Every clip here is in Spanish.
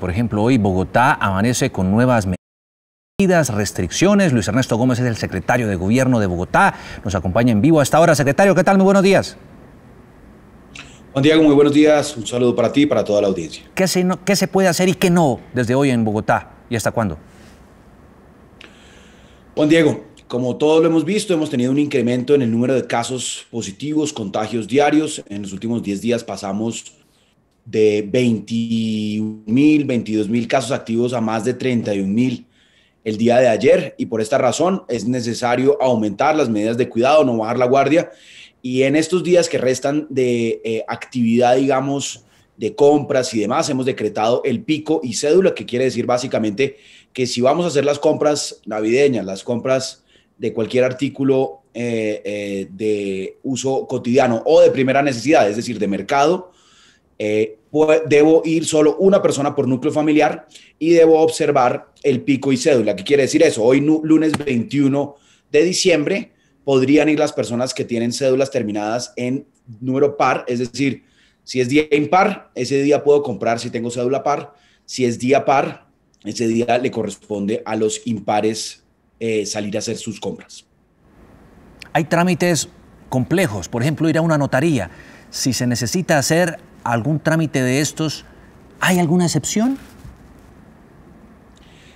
Por ejemplo, hoy Bogotá amanece con nuevas medidas, restricciones. Luis Ernesto Gómez es el secretario de Gobierno de Bogotá. Nos acompaña en vivo hasta ahora. Secretario, ¿qué tal? Muy buenos días. Juan Diego, muy buenos días. Un saludo para ti y para toda la audiencia. ¿Qué se, ¿Qué se puede hacer y qué no desde hoy en Bogotá? ¿Y hasta cuándo? Juan Diego, como todos lo hemos visto, hemos tenido un incremento en el número de casos positivos, contagios diarios. En los últimos 10 días pasamos de 21.000, mil, 22 casos activos a más de 31.000 el día de ayer y por esta razón es necesario aumentar las medidas de cuidado, no bajar la guardia y en estos días que restan de eh, actividad, digamos, de compras y demás, hemos decretado el pico y cédula, que quiere decir básicamente que si vamos a hacer las compras navideñas, las compras de cualquier artículo eh, eh, de uso cotidiano o de primera necesidad, es decir, de mercado, eh, debo ir solo una persona por núcleo familiar y debo observar el pico y cédula. ¿Qué quiere decir eso? Hoy, lunes 21 de diciembre, podrían ir las personas que tienen cédulas terminadas en número par, es decir, si es día impar, ese día puedo comprar si tengo cédula par, si es día par, ese día le corresponde a los impares eh, salir a hacer sus compras. Hay trámites complejos, por ejemplo, ir a una notaría. Si se necesita hacer algún trámite de estos, ¿hay alguna excepción?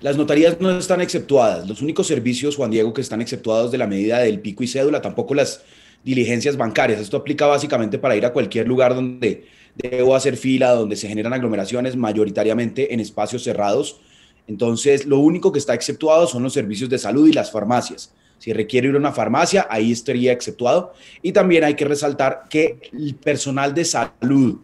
Las notarías no están exceptuadas. Los únicos servicios, Juan Diego, que están exceptuados de la medida del pico y cédula, tampoco las diligencias bancarias. Esto aplica básicamente para ir a cualquier lugar donde debo hacer fila, donde se generan aglomeraciones, mayoritariamente en espacios cerrados. Entonces, lo único que está exceptuado son los servicios de salud y las farmacias. Si requiere ir a una farmacia, ahí estaría exceptuado. Y también hay que resaltar que el personal de salud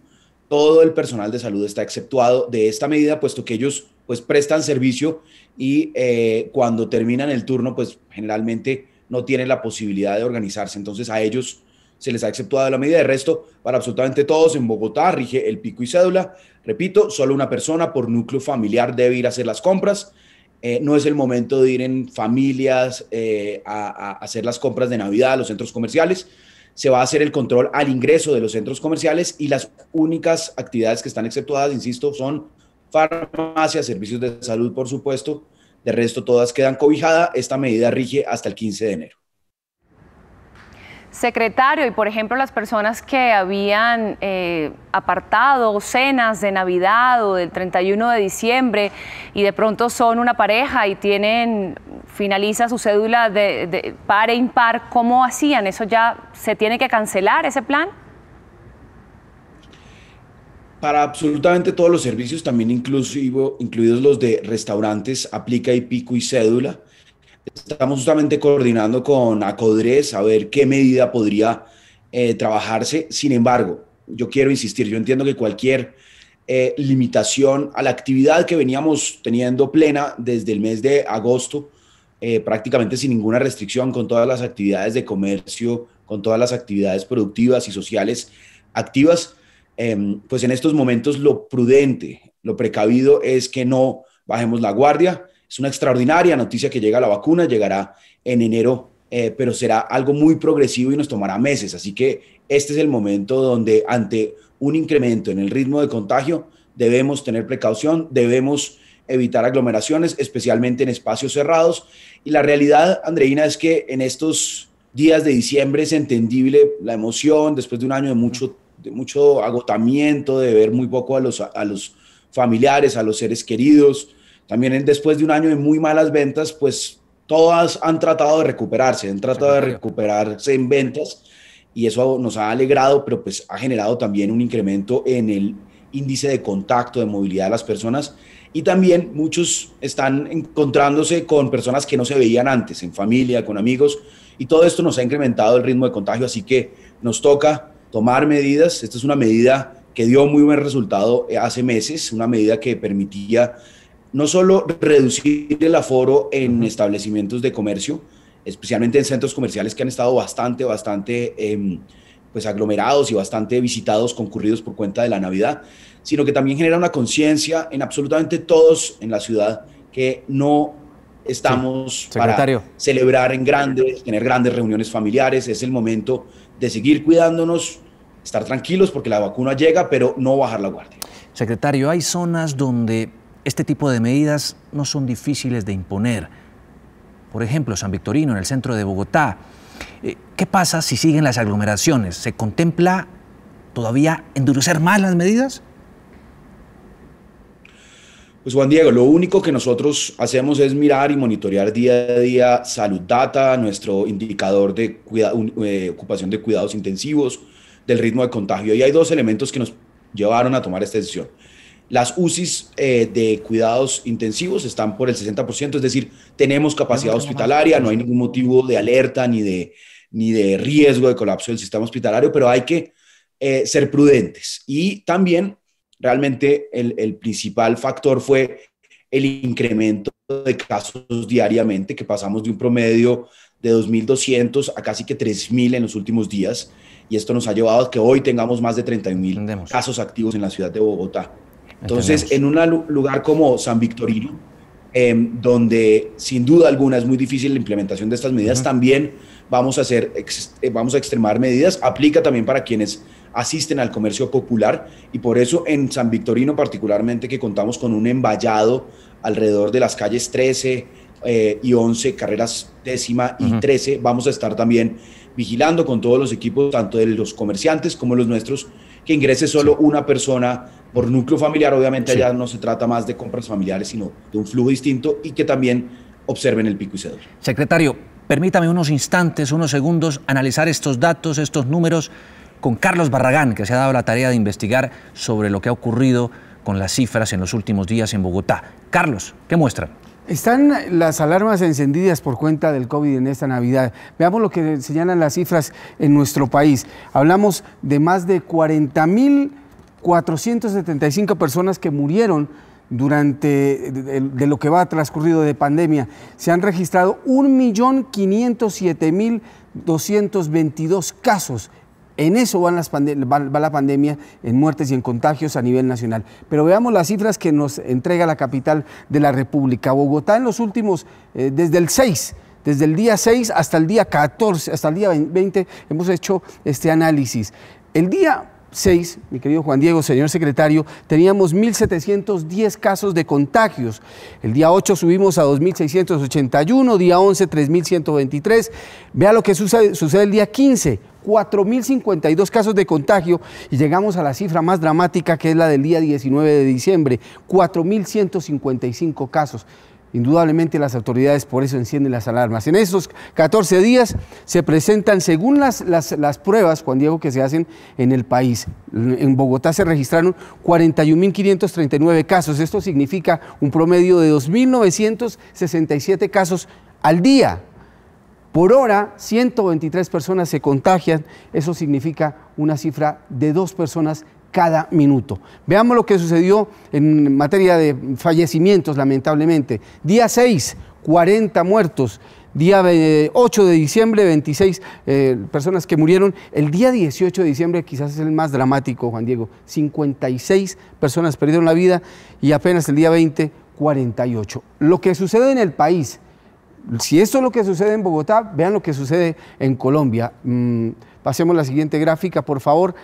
todo el personal de salud está exceptuado de esta medida, puesto que ellos pues prestan servicio y eh, cuando terminan el turno pues generalmente no tienen la posibilidad de organizarse. Entonces a ellos se les ha exceptuado la medida. De resto, para absolutamente todos en Bogotá rige el pico y cédula. Repito, solo una persona por núcleo familiar debe ir a hacer las compras. Eh, no es el momento de ir en familias eh, a hacer las compras de Navidad a los centros comerciales se va a hacer el control al ingreso de los centros comerciales y las únicas actividades que están exceptuadas, insisto, son farmacias, servicios de salud, por supuesto. De resto, todas quedan cobijadas. Esta medida rige hasta el 15 de enero. Secretario, y por ejemplo las personas que habían eh, apartado cenas de Navidad o del 31 de diciembre y de pronto son una pareja y tienen, finaliza su cédula de, par e impar, ¿cómo hacían? ¿Eso ya se tiene que cancelar ese plan? Para absolutamente todos los servicios, también incluidos los de restaurantes, aplica y pico y cédula. Estamos justamente coordinando con ACODRES a ver qué medida podría eh, trabajarse. Sin embargo, yo quiero insistir, yo entiendo que cualquier eh, limitación a la actividad que veníamos teniendo plena desde el mes de agosto, eh, prácticamente sin ninguna restricción, con todas las actividades de comercio, con todas las actividades productivas y sociales activas, em, pues en estos momentos lo prudente, lo precavido es que no bajemos la guardia, es una extraordinaria noticia que llega la vacuna, llegará en enero, eh, pero será algo muy progresivo y nos tomará meses. Así que este es el momento donde ante un incremento en el ritmo de contagio debemos tener precaución, debemos evitar aglomeraciones, especialmente en espacios cerrados. Y la realidad, Andreina, es que en estos días de diciembre es entendible la emoción después de un año de mucho, de mucho agotamiento, de ver muy poco a los, a los familiares, a los seres queridos, también después de un año de muy malas ventas, pues todas han tratado de recuperarse, han tratado de recuperarse en ventas y eso nos ha alegrado, pero pues ha generado también un incremento en el índice de contacto, de movilidad de las personas y también muchos están encontrándose con personas que no se veían antes, en familia, con amigos y todo esto nos ha incrementado el ritmo de contagio, así que nos toca tomar medidas. Esta es una medida que dio muy buen resultado eh, hace meses, una medida que permitía no solo reducir el aforo en establecimientos de comercio, especialmente en centros comerciales que han estado bastante, bastante em, pues aglomerados y bastante visitados, concurridos por cuenta de la Navidad, sino que también genera una conciencia en absolutamente todos en la ciudad que no estamos para celebrar en grandes, tener grandes reuniones familiares, es el momento de seguir cuidándonos, estar tranquilos porque la vacuna llega, pero no bajar la guardia. Secretario, hay zonas donde este tipo de medidas no son difíciles de imponer. Por ejemplo, San Victorino, en el centro de Bogotá. Eh, ¿Qué pasa si siguen las aglomeraciones? ¿Se contempla todavía endurecer más las medidas? Pues Juan Diego, lo único que nosotros hacemos es mirar y monitorear día a día Salud Data, nuestro indicador de eh, ocupación de cuidados intensivos, del ritmo de contagio. Y hay dos elementos que nos llevaron a tomar esta decisión. Las UCIs eh, de cuidados intensivos están por el 60%, es decir, tenemos capacidad hospitalaria, no hay ningún motivo de alerta ni de, ni de riesgo de colapso del sistema hospitalario, pero hay que eh, ser prudentes. Y también realmente el, el principal factor fue el incremento de casos diariamente, que pasamos de un promedio de 2.200 a casi que 3.000 en los últimos días. Y esto nos ha llevado a que hoy tengamos más de 30.000 casos activos en la ciudad de Bogotá. Entonces, en un lugar como San Victorino, em, donde sin duda alguna es muy difícil la implementación de estas medidas, también vamos a, hacer, eh, vamos a extremar medidas. Aplica también para quienes asisten al comercio popular y por eso en San Victorino particularmente que contamos con un emballado alrededor de las calles 13 eh, y 11, carreras décima y 13, vamos a estar también vigilando con todos los equipos, tanto de los comerciantes como los nuestros, que ingrese solo una persona por núcleo familiar, obviamente ya allá no se trata más de compras familiares, sino de un flujo distinto y que también observen el pico y cedor Secretario, permítame unos instantes, unos segundos, analizar estos datos, estos números con Carlos Barragán, que se ha dado la tarea de investigar sobre lo que ha ocurrido con las cifras en los últimos días en Bogotá. Carlos, ¿qué muestra? Están las alarmas encendidas por cuenta del COVID en esta Navidad. Veamos lo que señalan las cifras en nuestro país. Hablamos de más de 40 mil 475 personas que murieron durante de, lo que va transcurrido de pandemia. Se han registrado 1.507.222 casos. En eso van las va, la pandemia en muertes y en contagios a nivel nacional. Pero veamos las cifras que nos entrega la capital de la República. Bogotá en los últimos, eh, desde el 6 desde el día 6 hasta el día 14, hasta el día 20, hemos hecho este análisis. El día 6, mi querido Juan Diego, señor secretario, teníamos 1.710 casos de contagios. El día 8 subimos a 2.681, día 11 3.123. Vea lo que sucede, el día 15, 4.052 casos de contagio y llegamos a la cifra más dramática que es la del día 19 de diciembre, 4.155 casos. Indudablemente las autoridades por eso encienden las alarmas. En esos 14 días se presentan, según las, pruebas, Juan Diego, que se hacen en el país. En Bogotá se registraron 41.539 casos. Esto significa un promedio de 2.967 casos al día. Por hora, 123 personas se contagian. Eso significa una cifra de dos personas cada minuto. Veamos lo que sucedió en materia de fallecimientos, lamentablemente. Día 6, 40 muertos. Día 8 de diciembre, 26 eh, personas que murieron. El día 18 de diciembre quizás es el más dramático, Juan Diego. 56 personas perdieron la vida y apenas el día 20, 48. Lo que sucede en el país, si esto es lo que sucede en Bogotá, vean lo que sucede en Colombia. Mm, pasemos la siguiente gráfica, por favor.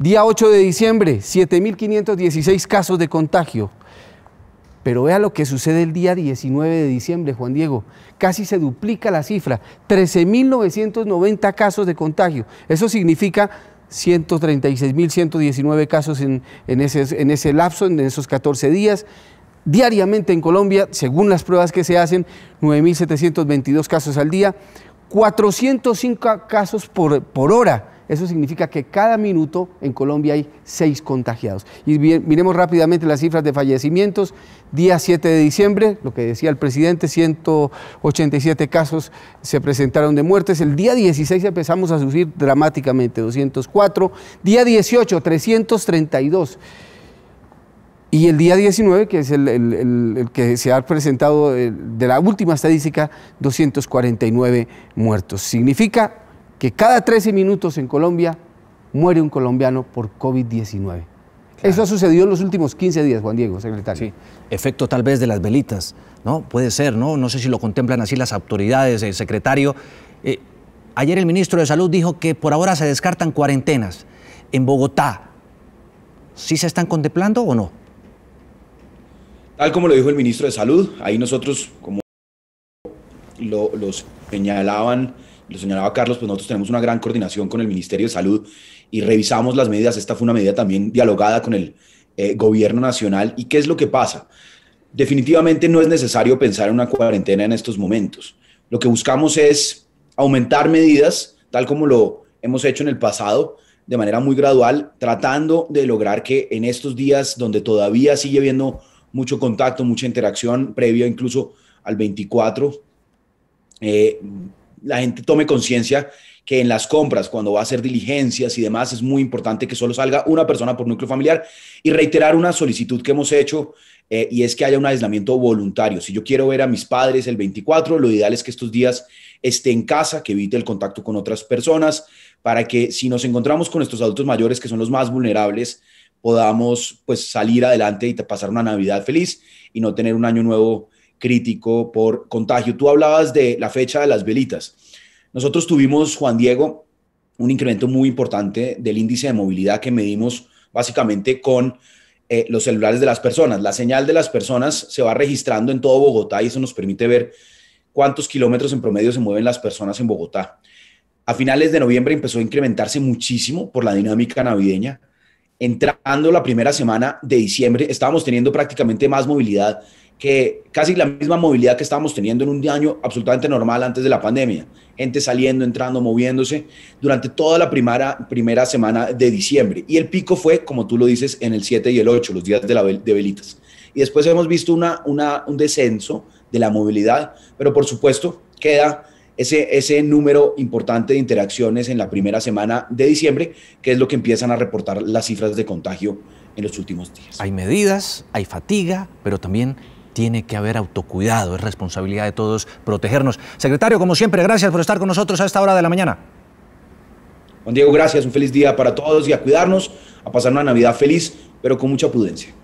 Día 8 de diciembre, 7.516 casos de contagio. Pero vea lo que sucede el día 19 de diciembre, Juan Diego. Casi se duplica la cifra, 13.990 casos de contagio. Eso significa 136.119 casos en, en, ese, en ese lapso, en esos 14 días. Diariamente en Colombia, según las pruebas que se hacen, 9.722 casos al día, 405 casos por, por hora. Eso significa que cada minuto en Colombia hay seis contagiados. Y miremos rápidamente las cifras de fallecimientos. Día 7 de diciembre, lo que decía el presidente, 187 casos se presentaron de muertes. El día 16 empezamos a subir dramáticamente, 204. Día 18, 332. Y el día 19, que es el, el, que se ha presentado eh, de la última estadística, 249 muertos. Significa que cada 13 minutos en Colombia muere un colombiano por COVID-19. Eso ha sucedido en los últimos 15 días, Juan Diego, secretario. efecto tal vez de las velitas, ¿no? Puede ser, ¿no? No sé si lo contemplan así las autoridades, el secretario. Eh, ayer el ministro de Salud dijo que por ahora se descartan cuarentenas en Bogotá. ¿Sí se están contemplando o no? Tal como lo dijo el ministro de Salud, ahí nosotros, como los señalaban lo señalaba Carlos, pues nosotros tenemos una gran coordinación con el Ministerio de Salud y revisamos las medidas. Esta fue una medida también dialogada con el eh, gobierno nacional. ¿Y qué es lo que pasa? Definitivamente no es necesario pensar en una cuarentena en estos momentos. Lo que buscamos es aumentar medidas, tal como lo hemos hecho en el pasado, de manera muy gradual, tratando de lograr que en estos días donde todavía sigue habiendo mucho contacto, mucha interacción previo incluso al 24, la gente tome conciencia que en las compras, cuando va a hacer diligencias y demás, es muy importante que solo salga una persona por núcleo familiar y reiterar una solicitud que hemos hecho eh, y es que haya un aislamiento voluntario. Si yo quiero ver a mis padres el 24, lo ideal es que estos días esté en casa, que evite el contacto con otras personas, para que si nos encontramos con nuestros adultos mayores, que son los más vulnerables, podamos pues salir adelante y pasar una Navidad feliz y no tener un año nuevo crítico por contagio. Tú hablabas de la fecha de las velitas. Nosotros tuvimos, Juan Diego, un incremento muy importante del índice de movilidad que medimos básicamente con eh, los celulares de las personas. La señal de las personas se va registrando en todo Bogotá y eso nos permite ver cuántos kilómetros en promedio se mueven las personas en Bogotá. A finales de noviembre empezó a incrementarse muchísimo por la dinámica navideña. Entrando la primera semana de diciembre, estábamos teniendo prácticamente más movilidad que casi la misma movilidad que estábamos teniendo en un año absolutamente normal antes de la pandemia. Gente saliendo, entrando, moviéndose durante toda la primera, primera semana de diciembre. Y el pico fue, como tú lo dices, en el 7 y el 8, los días de, la, de velitas. Y después hemos visto una, un descenso de la movilidad, pero por supuesto queda ese, ese número importante de interacciones en la primera semana de diciembre, que es lo que empiezan a reportar las cifras de contagio en los últimos días. Hay medidas, hay fatiga, pero también tiene que haber autocuidado, es responsabilidad de todos protegernos. Secretario, como siempre, gracias por estar con nosotros a esta hora de la mañana. Juan Diego, gracias, un feliz día para todos y a cuidarnos, a pasar una Navidad feliz, pero con mucha prudencia.